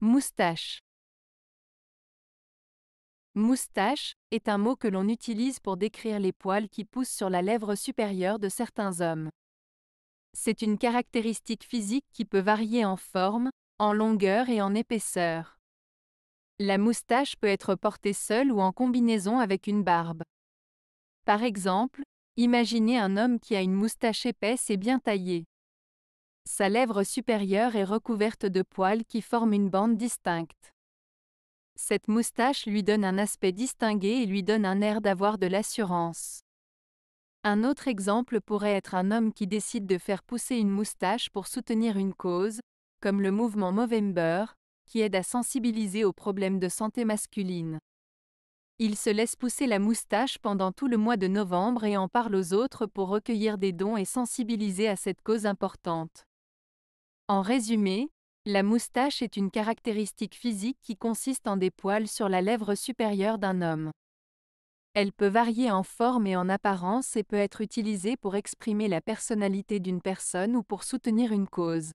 Moustache. Moustache est un mot que l'on utilise pour décrire les poils qui poussent sur la lèvre supérieure de certains hommes. C'est une caractéristique physique qui peut varier en forme, en longueur et en épaisseur. La moustache peut être portée seule ou en combinaison avec une barbe. Par exemple, imaginez un homme qui a une moustache épaisse et bien taillée. Sa lèvre supérieure est recouverte de poils qui forment une bande distincte. Cette moustache lui donne un aspect distingué et lui donne un air d'avoir de l'assurance. Un autre exemple pourrait être un homme qui décide de faire pousser une moustache pour soutenir une cause, comme le mouvement Movember, qui aide à sensibiliser aux problèmes de santé masculine. Il se laisse pousser la moustache pendant tout le mois de novembre et en parle aux autres pour recueillir des dons et sensibiliser à cette cause importante. En résumé, la moustache est une caractéristique physique qui consiste en des poils sur la lèvre supérieure d'un homme. Elle peut varier en forme et en apparence et peut être utilisée pour exprimer la personnalité d'une personne ou pour soutenir une cause.